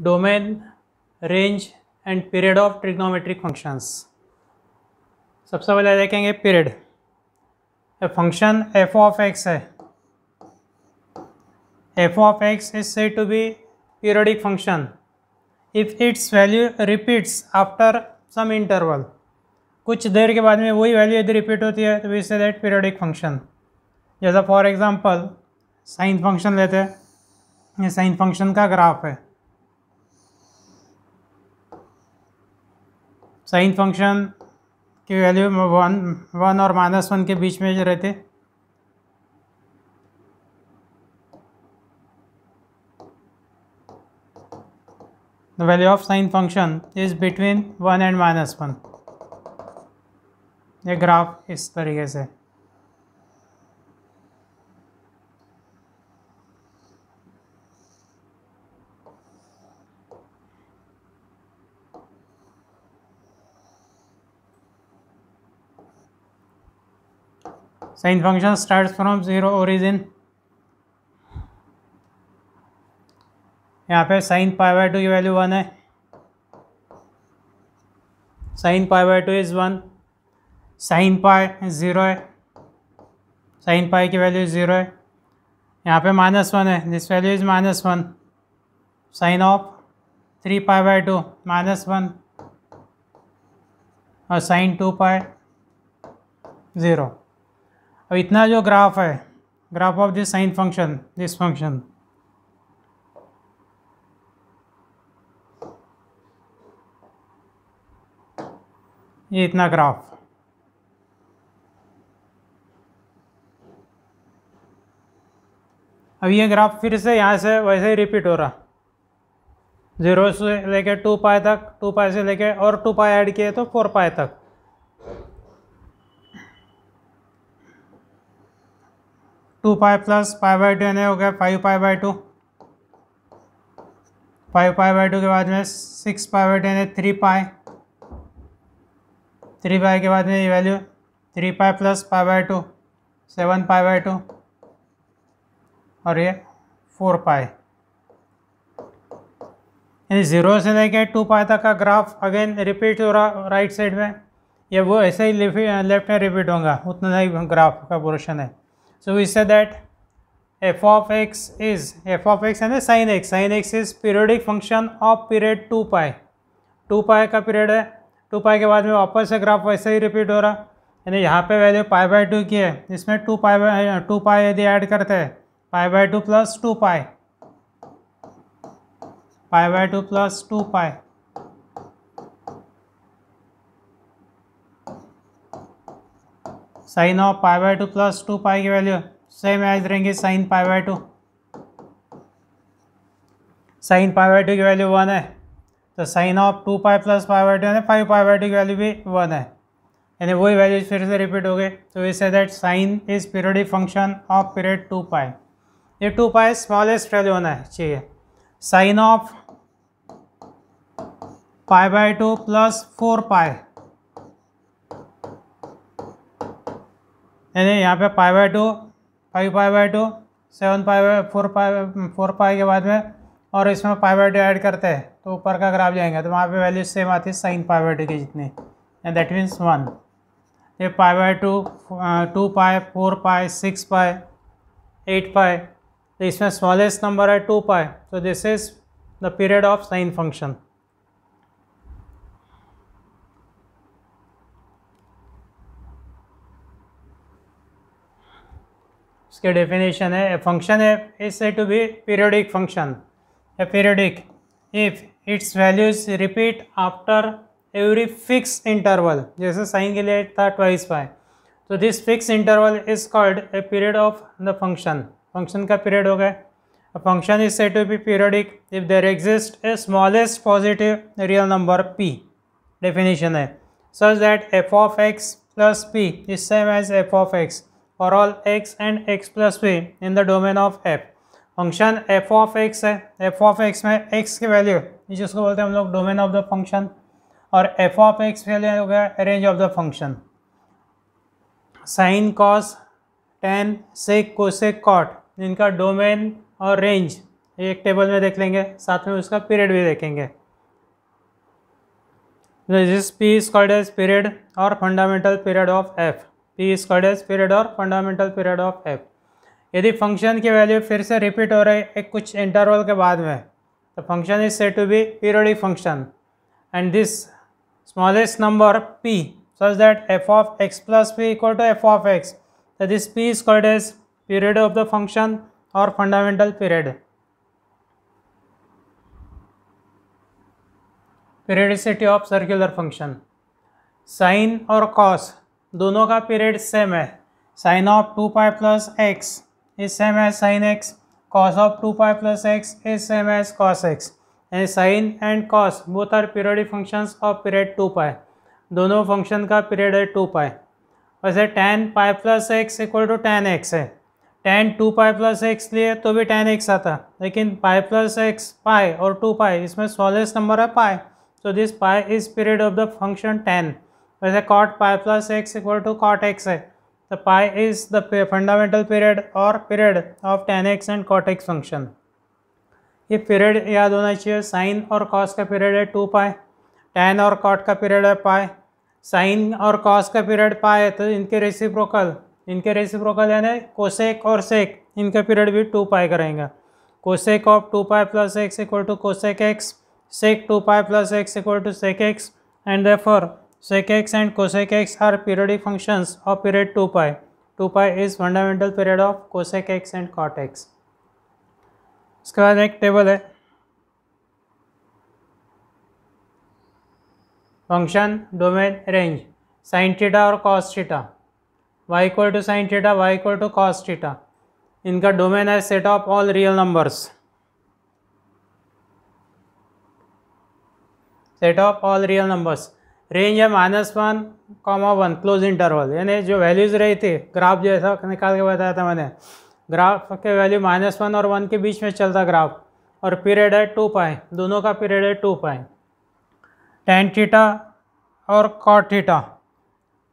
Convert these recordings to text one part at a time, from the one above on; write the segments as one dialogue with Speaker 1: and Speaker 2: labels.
Speaker 1: domain, range and period of trigonometric functions. सबसे पहले देखेंगे period function f of x है f of x is said to be periodic function if its value repeats after some interval कुछ देर के बाद में वही वैल्यू यदि रिपीट होती है तो we say that periodic function जैसा फॉर एग्जांपल साइन फंक्शन लेते हैं ये साइन फंक्शन का ग्राफ है साइन फंक्शन की वैल्यू वन वन और माइनस वन के बीच में रहते the value of sine function is between one and minus one ये ग्राफ इस तरीके से sine function starts from zero origin यहाँ पे साइन पाई बाई टू की वैल्यू वन है sine pi by two is one sine pi zero है sine pi की वैल्यू ज़ीरो है यहाँ पे माइनस वन है this value is minus one sine of three pi by two minus one और sine two pi zero अब इतना जो ग्राफ है graph of this sine function this function ये इतना ग्राफ अब ये ग्राफ फिर से यहाँ से वैसे ही रिपीट हो रहा जीरो से लेके टू पाए तक टू पाए से लेके और टू पाए ऐड किए तो फोर पाए तक two pi plus five by two यानी हो गया five pi by two five pi by two के बाद में सिक्स पाई बाई टू यानी थ्री पाई थ्री पाई के बाद में ये value three pi plus five by two seven pi by two और ये फोर पाई यानी ज़ीरो से लेके टू पाई तक का ग्राफ अगेन रिपीट हो रहा राइट साइड में ये वो ऐसे ही लेफ्ट में रिपीट होगा उतना ही ग्राफ का पोर्शन है So we say that f of x is f of x and sin x. sin x is periodic function of period two pi two pi का पीरियड है टू पाई के बाद में वापस से ग्राफ वैसे ही रिपीट हो रहा यानी यहाँ पे वैल्यू पाई बाई टू की है इसमें two pi by two pi यदि ऐड करते हैं pi by two plus two pi pi by two plus two pi sine of pi by two plus two pi की वैल्यू सेम एज रहेंगे sine pi by two sine pi by two की value one है तो sine of two pi plus pi by two यानी five pi by two की value भी one है यानी वही वैल्यूज फिर से रिपीट हो गए तो we say that sine is periodic function of period two pi ये टू पाई स्मॉलेस्ट वैल्यू होना है चाहिए sine of pi by two plus four pi यानी यहाँ पे pi by two five pi by two seven pi by four pi four pi के बाद में और इसमें पाई बाई टू ऐड करते हैं तो ऊपर का ग्राफ जाएंगे तो वहाँ पे वैल्यू सेम आती है साइन पाई बाई टू की जितनी एंड दैट मीन्स वन ये pi by two two pi four pi six pi eight pi तो इसमें स्मॉलेस्ट नंबर है टू पाए तो this is the period of sine function इसके डेफिनेशन है a function है is said to be periodic function a periodic if its values repeat after every fix interval जैसे sine के लिए था twice pi तो this fix interval is called a period of the function function का period हो गया a function is said to be periodic if there exist a smallest positive real number p definition है such that f of x plus p is same as f of x for all x and x plus p in the domain of f function f of x है f of x में x की value जिसको बोलते हैं हम लोग domain of the function और F of x value हो गया range of the function sine cos tan sec cosec cot इनका डोमेन और रेंज एक टेबल में देख लेंगे साथ में उसका पीरियड भी देखेंगे this p is called as period और fundamental period of f p स्क्वाड एस पीरियड और फंडामेंटल पीरियड ऑफ एफ यदि फंक्शन की वैल्यू फिर से रिपीट हो रही एक कुछ इंटरवल के बाद में तो function is said to be periodic function and this smallest number p such that f of x plus p equal to f of x तो दिस पी स्क्वाड as period of the function और fundamental period periodicity of circular function sine और cos दोनों का period same है sine of two pi plus x is same as sine x cos of two pi plus x is same as cos x and sine and cos both are periodic functions of period two pi दोनों function का period है two pi वैसे tan pi plus x equal to tan x है tan two pi plus x लिए तो भी ten x आता लेकिन पाई प्लस एक्स पाई और टू पाई इसमें स्मॉलेस्ट नंबर है pi so this pi is period of the function tan वैसे cot pi plus x equal to cot x है तो pi is the fundamental period और period of tan x and cot x function ये period याद होना चाहिए sign और cos का पीरियड है टू पाए टेन और कॉट का पीरियड है पाए साइन और कॉस का पीरियड पाए तो इनके रेसिप्रोकल इनके रेसिप्रोकल यानी कोसेक और सेक इनका पीरियड भी टू पाए करेंगे cosec of two pi plus x equal to cosec x sec two pi plus x equal to sec x and therefore sec x and cosec x are periodic functions of period 2 pi 2 pi is fundamental period of cosec x and cot x इसके बाद एक table है function domain range sine theta और cos theta y equal to sine theta y equal to cos theta इनका domain है set of all real numbers set of all real numbers range है minus one comma one close interval यानी जो values रही थी graph जैसा निकाल के बताया था मैंने ग्राफ के वैल्यू माइनस वन और वन के बीच में चलता ग्राफ और पीरियड है टू पाए दोनों का पीरियड है टू पाए टेन थीटा और कॉट थीटा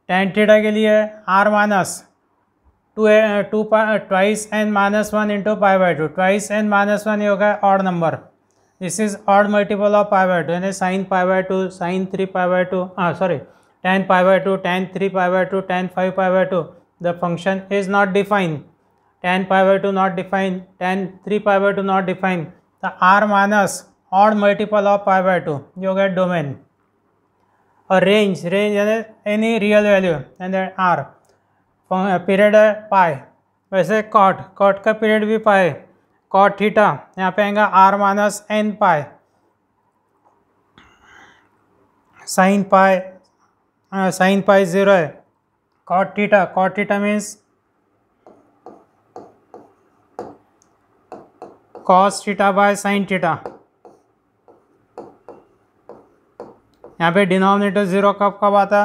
Speaker 1: टेन थीटा के लिए आर माइनस टू टू पा twice n minus one into pi by two twice n minus one ये होगा और number this is odd multiple of pi by two यानी sine pi by two sine three pi by two हाँ sorry tan pi by two tan three pi by two tan five pi by two the function is not defined tan pi by two not defined tan three pi by two not defined the R minus odd multiple of pi by two you get domain और range range यानी any real value and our period है pi वैसे cot cot का period भी पाए cot theta यहाँ पे आएगा R minus n pi sine pi sine pi zero है cot theta cot theta means cos theta by sine theta यहाँ पे डिनोमिनेटर ज़ीरो कब कब आता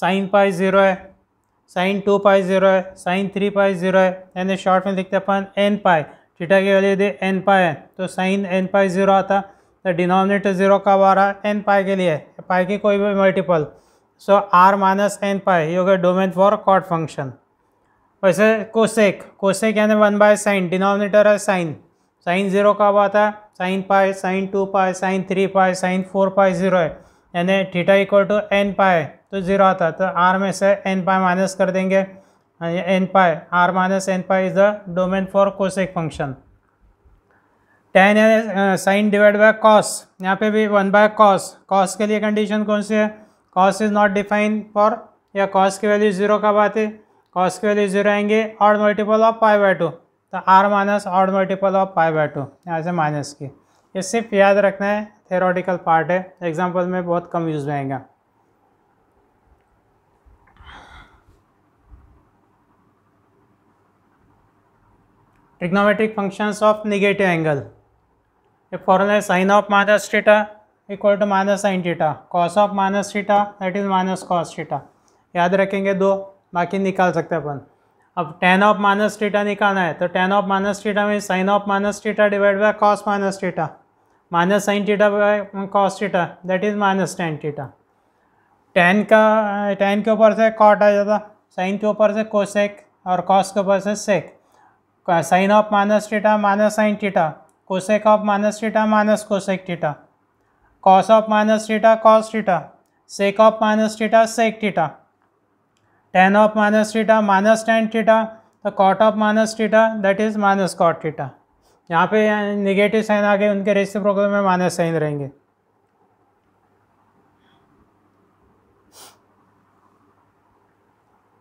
Speaker 1: साइन पाई ज़ीरो है साइन टू पाई ज़ीरो है साइन थ्री पाई ज़ीरो है यानी शॉर्ट में लिखते अपन एन पाई थीटा की वैल्यू दे एन पाए है तो साइन एन पाई ज़ीरो आता तो डिनोमिनेटर ज़ीरो कब आ रहा है एन पाई के लिए पाई की कोई भी multiple so R minus n pi ये हो गया डोमेन फॉर कॉट फंक्शन वैसे कोसेक कोसेक यानी वन बाय साइन डिनोमिनेटर है साइन साइन ज़ीरो कब आता है sine pi sine two pi sine three pi sine four pi zero है यानी theta equal to n pi तो ज़ीरो आता है तो आर में से एन पाए माइनस कर देंगे n pi R minus n pi is the domain for cosec function tan है साइन डिवाइड बाय कॉस यहाँ पे भी वन बाय कॉस कॉस के लिए कंडीशन कौन सी है cos is not define for या कॉस की वैल्यू जीरो कब आते कॉस की वैल्यू जीरो आएंगे odd multiple of pi by two तो R minus odd multiple of pi by two यहाँ से माइनस की ये सिर्फ याद रखना है थेरोटिकल पार्ट है एग्जाम्पल में बहुत कम यूज में आएगा trigonometric of negative angle angle a है sine of minus theta equal to minus sine theta cos of minus theta that is minus cos theta याद रखेंगे दो बाकी निकाल सकते अपन अब टेन ऑफ माइनस थीटा निकालना है तो टेन ऑफ माइनस थीटा में sine of minus theta divide by cos minus theta minus sine theta by cos theta that is minus tan theta tan का टेन के ऊपर से कॉट आ जाता sign के ऊपर से कोसेक और कॉस के ऊपर से sec sine of minus theta minus sine theta cosec of minus theta minus cosec theta cos of minus theta cos theta sec of minus theta sec theta tan of minus theta minus tan theta तो cot of minus theta that is minus cot theta यहाँ पे negative sign आ गए उनके reciprocal में minus sign रहेंगे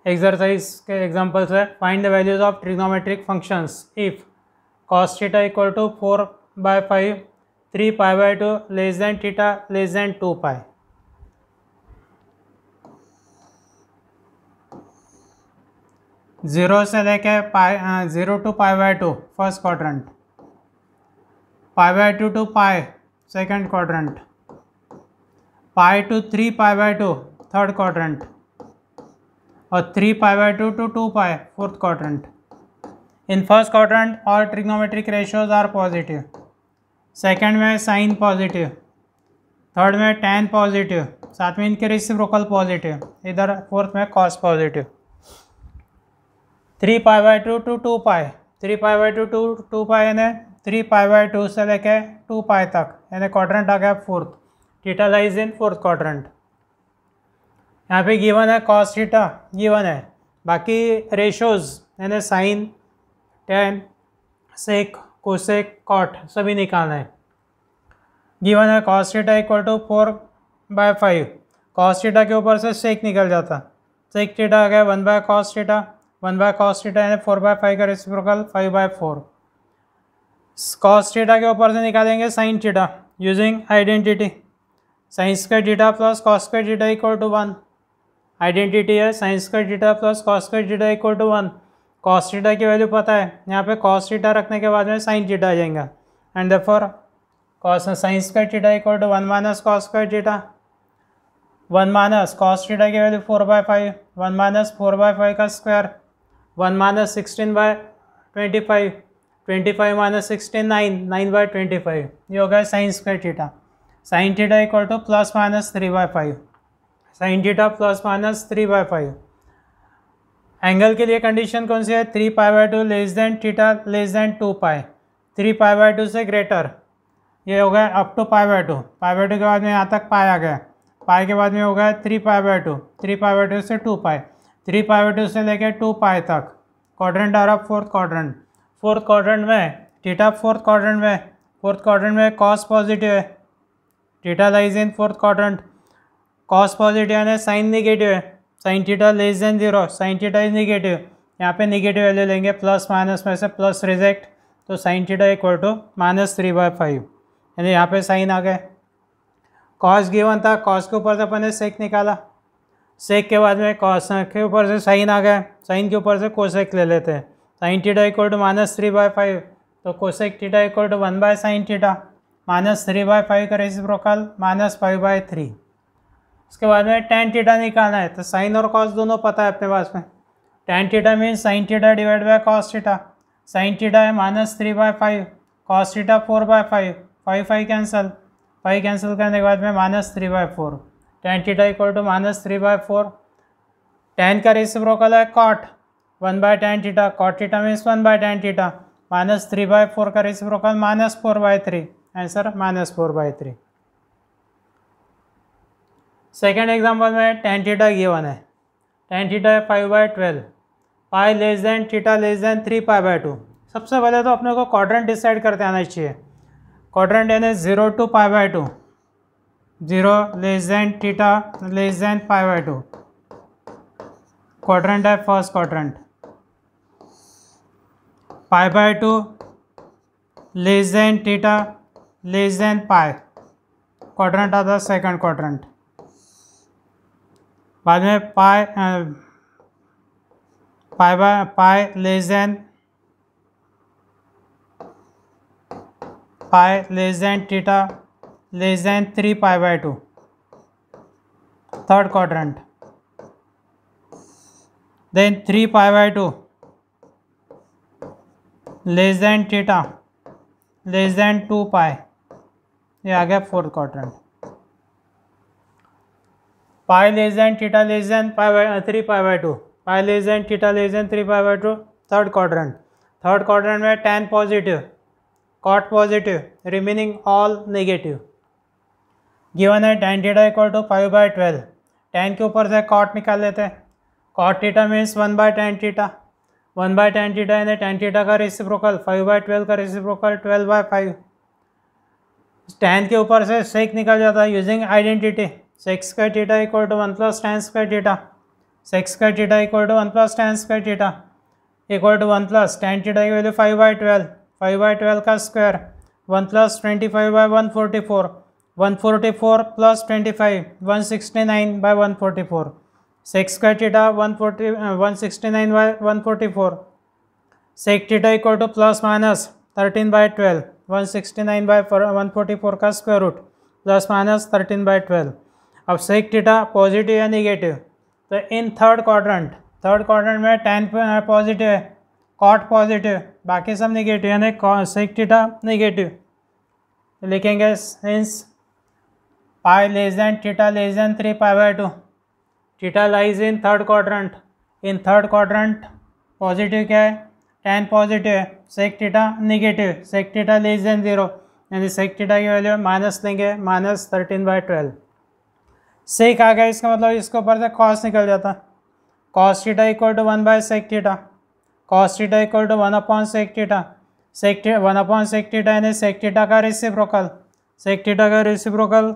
Speaker 1: exercise के examples है find the values of trigonometric functions if cos theta equal to four by five three pi by two less than theta less than two pi zero से लेके pi zero to pi by two first quadrant pi by two to pi second quadrant pi to three pi by two third quadrant और three pi by two to to pi fourth quadrant in first quadrant और trigonometric ratios are positive second में sine positive third में tan positive साथ में इनके reciprocal positive इधर fourth में cos positive three pi by two to to pi three pi by two to to pi यानी three pi by to से लेके टू पाई तक यानी क्वाड्रेंट आ गया fourth theta lies in fourth quadrant यहाँ पे गिवन है कॉस थीटा गिवन है बाकी रेशोज़ यानी sine tan sec cosec cot सभी निकालना है गिवन है cos theta equal to four by five cos theta के ऊपर से सेक निकल जाता सेक थीटा आ गया one by cos theta one by cos theta यानी फोर बाय फाइव का reciprocal five by four cos theta के ऊपर से निकालेंगे sine theta using identity sines का डीटा प्लस कॉस का theta equal to one identity है साइंस का डीटा प्लस कॉस का theta equal to one cos theta की वैल्यू पता है यहाँ पे कॉस डीटा रखने के बाद में साइंस डीटा आ जाएगा एंड देफॉर कॉस साइंस का theta equal to one minus cos का theta one minus cos theta की value four by five one minus four by five का square one minus sixteen by twenty five twenty five minus sixteen nine nine by twenty five ये हो गया sines का theta sine theta equal to plus minus three by five sine theta plus minus three by five angle के लिए condition कौन सी है three pi by two less than theta less than two pi three pi by two से greater ये हो गया up to pi by two pi by two के बाद में यहाँ तक पाई आ गया पाई के बाद में हो गया three pi by two three pi by two से two pi three pi by two से लेकर टू पाई तक क्वाड्रेंट आ रहा फोर्थ क्वाड्रेंट फोर्थ क्वाड्रेंट में टीटा फोर्थ क्वाड्रेंट में फोर्थ क्वाड्रेंट में कॉस पॉजिटिव है theta lies in fourth quadrant cos positive यानी है साइन निगेटिव है sine theta less than zero sine theta is negative यहाँ पे निगेटिव वैल्यू लेंगे प्लस माइनस में से प्लस रिजेक्ट तो sine theta equal to minus three by five यानी यहाँ पे साइन आ गए कॉस गिवन था कॉस के ऊपर से अपन ने सेक निकाला सेक के बाद में कॉस के ऊपर से साइन आ गया साइन के ऊपर से कोसेक ले लेते हैं sine theta equal to minus three by five तो cosec theta equal to one by sine theta minus three by five का reciprocal minus five by three उसके बाद में टेन थीटा निकालना है तो साइन और कॉस दोनों पता है अपने पास में tan theta means sine theta divide by cos theta sine theta है minus three by five cos theta four by five five five cancel five cancel करने के बाद में minus three by four tan theta equal to minus three by four tan का reciprocal है cot one by tan theta cot theta means one by tan theta minus three by four का reciprocal minus four by three answer minus four by three second example में tan theta given है tan theta five by twelve pi less than theta less than three pi by two सबसे पहले तो अपने को quadrant decide करते आना चाहिए क्वाड्रेंट यानी zero to pi by two zero less than theta less than five by two quadrant है first quadrant pi by two less than theta less than pi quadrant आता सेकंड क्वाड्रेंट बाद में pi pi pi less than pi less than theta less than three pi by two third quadrant then three pi by two less than theta less than two pi ये आ गया fourth quadrant pi less than than theta pi by three uh, pi by two pi less than theta three pi by two third quadrant third quadrant में tan positive cot positive remaining all negative given है tan theta equal to five by twelve tan के ऊपर से cot निकाल लेते हैं cot theta means one by tan theta one by tan theta यानी tan theta का रिसिप्रोकल फाइव बाय ट्वेल्व का reciprocal twelve by five tan के ऊपर से सेक निकल जाता है using identity so x square equal to one plus tan square theta so x square equal to one plus tan square theta equal to one plus tan theta की value five by twelve five by twelve का square one plus twenty five by one forty four one forty four plus twenty five one sixty nine by one forty four sec square theta one forty one sixty nine by one forty four sec theta equal to plus minus thirteen by twelve one sixty nine by one forty four का square root plus minus thirteen by twelve अब sec theta positive या negative तो in third quadrant third quadrant में tan positive हाँ, है cot positive बाकी सब निगेटिव यानी सेक टीटा निगेटिव लिखेंगे since pi less than theta less than three pi by two theta lies in third quadrant in third quadrant positive क्या है टेन पॉजिटिव है sec theta negative sec theta less than zero यानी sec theta की value minus लेंगे minus thirteen by twelve सही कहा गया इसका मतलब इसके ऊपर से कॉस निकल जाता cos theta equal to one by sec theta cos theta equal to one upon sec theta sec one upon sec theta यानी सेक थीटा का रिसिप्रोकल सेक थीटा का रोकल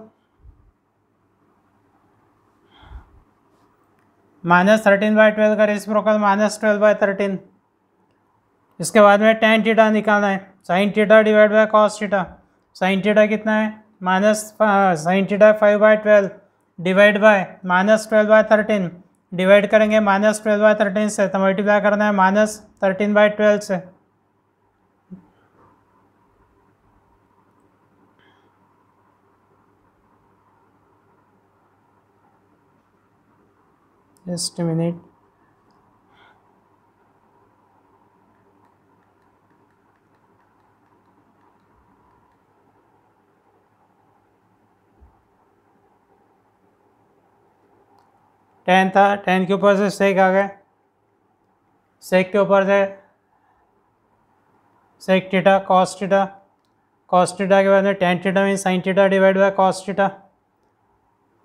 Speaker 1: माइनस थर्टीन बाई ट्वेल्व का reciprocal minus twelve by thirteen इसके बाद में tan theta निकालना है sine theta divide by cos theta sine theta कितना है minus sine theta five by twelve divide by minus twelve by thirteen divide करेंगे minus twelve by thirteen से तो मल्टीप्लाई करना है माइनस थर्टीन बाय ट्वेल्व से जस्ट मिनट टेन था tan के ऊपर से सेक आ गए सेक के ऊपर से sec theta cos theta cos theta के बाद में tan theta means sine theta divide by cos theta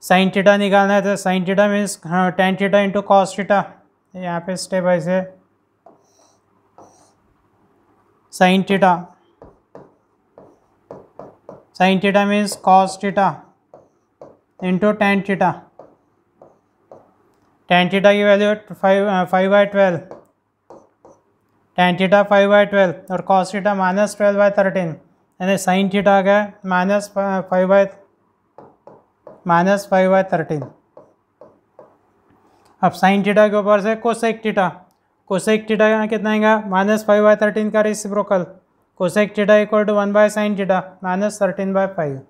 Speaker 1: sine theta निकालना है तो sine theta means tan theta into cos theta यहाँ पे स्टेप बाई से sine theta sine theta means cos theta into tan theta tan theta की value है five five by twelve tan theta five by twelve और cos theta minus twelve by thirteen यानी sine theta आ गया minus five by minus five by thirteen अब sine theta के ऊपर से कोसेक थीटा कोसेक theta कितना आएगा माइनस फाइव बाई थर्टीन का reciprocal cosec theta equal to one by sine theta minus thirteen by five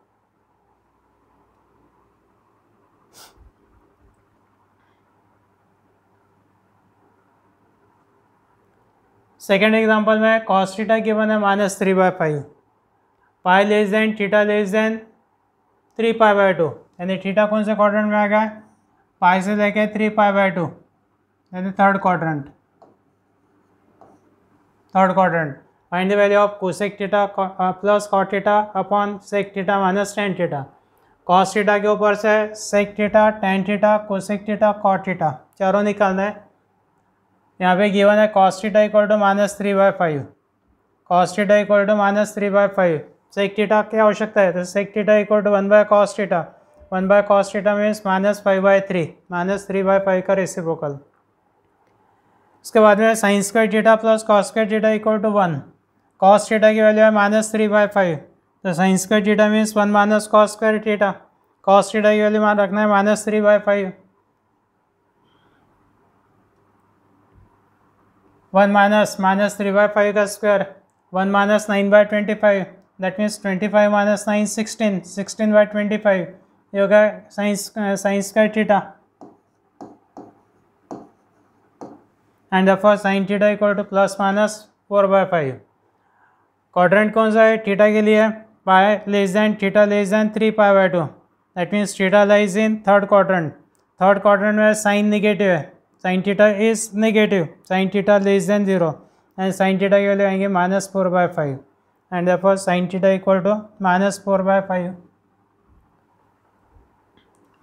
Speaker 1: second example में cos theta given है minus three by five pi less than theta less than three pi by two यानी theta कौन से quadrant में आ गया pi से लेके three pi by two यानी third quadrant third quadrant find the value of cosec theta plus cot theta upon sec theta minus tan theta cos theta के ऊपर से sec theta tan theta cosec theta cot theta चारों निकालना है यहाँ पे given है cos theta equal to minus three by five cos theta equal to minus three by five sec theta की आवश्यकता है तो sec theta equal to one by cos theta one by cos theta means minus five by three minus three by five का reciprocal उसके बाद में sine square theta plus cos square theta equal to one cos theta की value है minus three by five तो sine square theta means one minus cos square theta cos theta की value रखना है minus three by five one minus minus three by five का square one minus nine by twenty five that means twenty five minus nine sixteen sixteen by twenty five ये होगा science science का theta and the first sine theta equal to plus minus four by five quadrant कौन सा है टीटा के लिए pi less than theta less than three pi by two that means theta lies in third quadrant third quadrant में sine negative है sine theta is negative sign theta less than zero and sine theta के value आएंगे minus four by five and देखो sine theta equal to minus four by five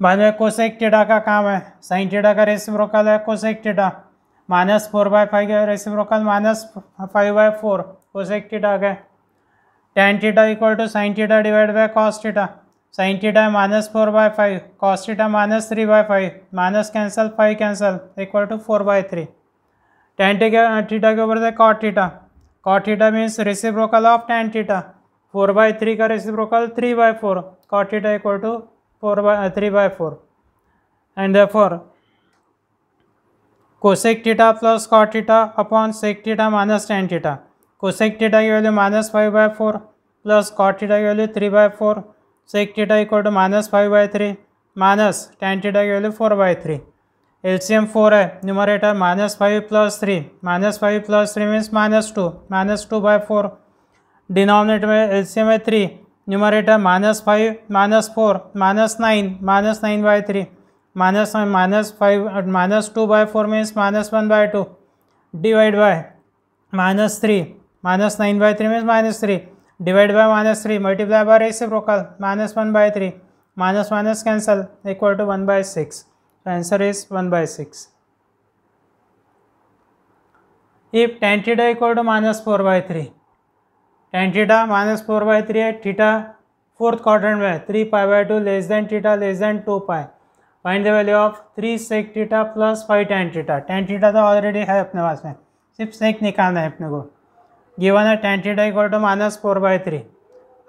Speaker 1: बाद में cosec theta का काम है साइन टीटा का रोकल है cosec theta minus four by five का रोकल minus five by four cosec theta का tan theta equal to sine theta divide by cos theta sine theta minus four by five cos theta minus three by five minus cancel five cancel equal to four by three tan theta के ऊपर से cot theta cot theta means reciprocal of tan theta four by three का reciprocal three by four cot theta equal to four by three by four and four cosec theta plus cot theta upon sec theta minus tan theta cosec theta की value minus five by four plus cot theta की value three by four sec theta equal to minus five by three minus tan theta की value four by three LCM four है numerator minus five plus three minus five plus three means minus two minus two by four denominator में LCM है three numerator minus five minus four minus nine minus nine by three minus minus five minus two by four means minus one by two divide by minus three minus nine by three means minus three divide by minus three multiply by reciprocal minus one by three minus minus cancel equal to one by six answer is one by six if ten theta equal to minus four by three tan theta minus four by three है theta fourth quarter में three pi by two less than theta less than two pi find the value of three sec theta plus five tan theta tan theta तो already है अपने पास में सिर्फ सेक निकालना है अपने को given है tan theta equal to minus four by three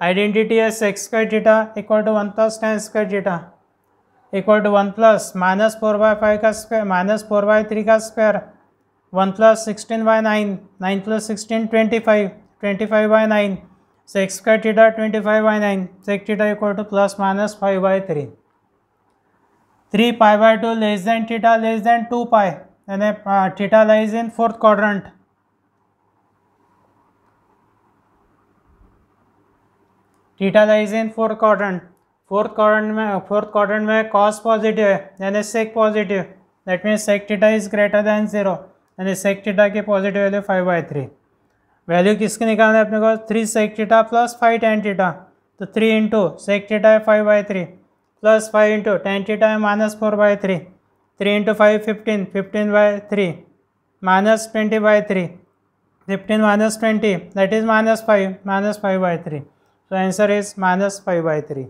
Speaker 1: Identity as x square theta equal to one plus tan square theta equal to one plus minus four by five का square minus four by three का square one plus sixteen by nine nine plus sixteen twenty five twenty five by nine sec square theta twenty five by nine sec theta equal to plus minus five by three three pi by two less than theta less than two pi यानी theta lies in fourth quadrant theta in fourth quadrant fourth quadrant में fourth quadrant में cos positive है यानी sec positive that means sec theta is greater than zero यानी sec theta की positive value five by three value किसके निकालना है अपने को three sec theta plus five tan theta तो थ्री इंटू सेक टीटा है five by three plus five into tan theta है minus four by three three into five fifteen fifteen by three minus twenty by three fifteen minus twenty that is minus five minus five by three तो answer is minus five by three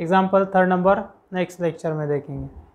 Speaker 1: example third number next lecture में देखेंगे